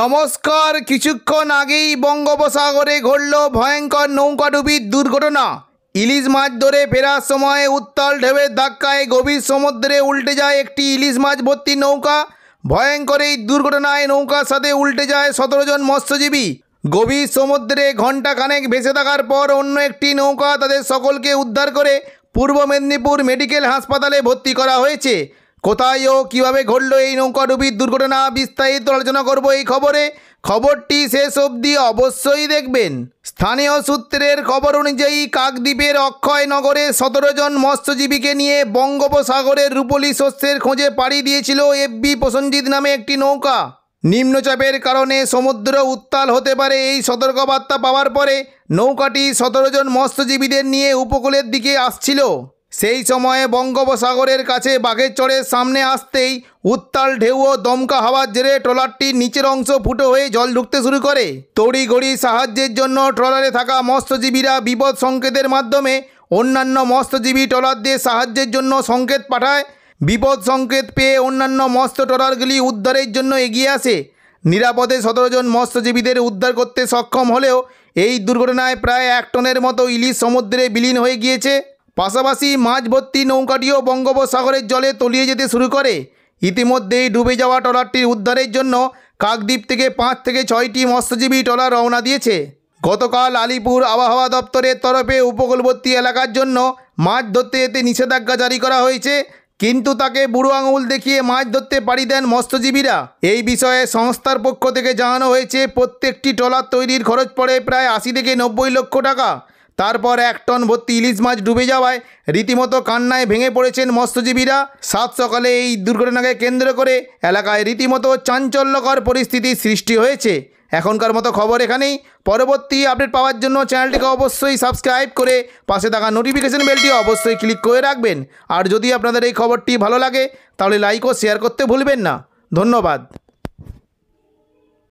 নমস্কার কিছুক্ষণ আগেই বঙ্গোপসাগরে ঘটল ভয়ঙ্কর নৌকাডুবির দুর্ঘটনা ইলিশ মাছ ধরে ফেরার সময় উত্তাল ঢেউয়ের ধাক্কায় গভীর সমুদ্রে উল্টে যায় একটি ইলিশ মাছ ভর্তি নৌকা ভয়ঙ্কর এই দুর্ঘটনায় নৌকার সাথে উল্টে যায় সতেরো জন মৎস্যজীবী গভীর সমুদ্রে ঘণ্টাখানেক ভেসে থাকার পর অন্য একটি নৌকা তাদের সকলকে উদ্ধার করে পূর্ব মেদিনীপুর মেডিকেল হাসপাতালে ভর্তি করা হয়েছে কোথায় ও কীভাবে ঘটল এই নৌকাডুবির দুর্ঘটনা বিস্তারিত আলোচনা করব এই খবরে খবরটি শেষ অবধি অবশ্যই দেখবেন স্থানীয় সূত্রের খবর অনুযায়ী কাকদ্বীপের অক্ষয় নগরে সতেরো জন মৎস্যজীবীকে নিয়ে বঙ্গোপসাগরের রূপলি শস্যের খোঁজে পাড়ি দিয়েছিল এফবি প্রসঞ্জিৎ নামে একটি নৌকা নিম্নচাপের কারণে সমুদ্র উত্তাল হতে পারে এই সতর্কবার্তা পাওয়ার পরে নৌকাটি সতেরো জন মৎস্যজীবীদের নিয়ে উপকূলের দিকে আসছিল সেই সময়ে বঙ্গোপসাগরের কাছে বাঘেরচরের সামনে আসতেই উত্তাল ঢেউ ও দমকা হাওয়ার জেরে ট্রলারটির নিচের অংশ ফুটো হয়ে জল ঢুকতে শুরু করে গড়ি সাহায্যের জন্য ট্রলারে থাকা মৎস্যজীবীরা বিপদ সংকেতের মাধ্যমে অন্যান্য মৎস্যজীবী ট্রলারদের সাহায্যের জন্য সংকেত পাঠায় বিপদ সংকেত পেয়ে অন্যান্য মৎস্য ট্রলারগুলি উদ্ধারের জন্য এগিয়ে আসে নিরাপদে সতেরো জন মৎস্যজীবীদের উদ্ধার করতে সক্ষম হলেও এই দুর্ঘটনায় প্রায় এক টনের মতো ইলিশ সমুদ্রে বিলীন হয়ে গিয়েছে পাশাপাশি মাছ ভর্তি নৌকাটিও বঙ্গোপসাগরের জলে তলিয়ে যেতে শুরু করে ইতিমধ্যেই ডুবে যাওয়া ট্রলারটির উদ্ধারের জন্য কাকদ্বীপ থেকে পাঁচ থেকে ছয়টি মৎস্যজীবী ট্রলার রওনা দিয়েছে গতকাল আলিপুর আবহাওয়া দপ্তরের তরফে উপকূলবর্তী এলাকার জন্য মাছ ধরতে এতে নিষেধাজ্ঞা জারি করা হয়েছে কিন্তু তাকে বুড়ো আঙুল দেখিয়ে মাছ ধরতে পারি দেন মৎস্যজীবীরা এই বিষয়ে সংস্থার পক্ষ থেকে জানানো হয়েছে প্রত্যেকটি ট্রলার তৈরির খরচ পড়ে প্রায় আশি থেকে নব্বই লক্ষ টাকা তারপর এক টন ভর্তি ইলিশ মাছ ডুবে যাওয়ায় রীতিমতো কান্নায় ভেঙে পড়েছেন মৎস্যজীবীরা সাত সকালে এই দুর্ঘটনাকে কেন্দ্র করে এলাকায় রীতিমতো চাঞ্চল্যকর পরিস্থিতির সৃষ্টি হয়েছে এখনকার মতো খবর এখানেই পরবর্তী আপডেট পাওয়ার জন্য চ্যানেলটিকে অবশ্যই সাবস্ক্রাইব করে পাশে থাকা নোটিফিকেশন বেলটি অবশ্যই ক্লিক করে রাখবেন আর যদি আপনাদের এই খবরটি ভালো লাগে তাহলে লাইক ও শেয়ার করতে ভুলবেন না ধন্যবাদ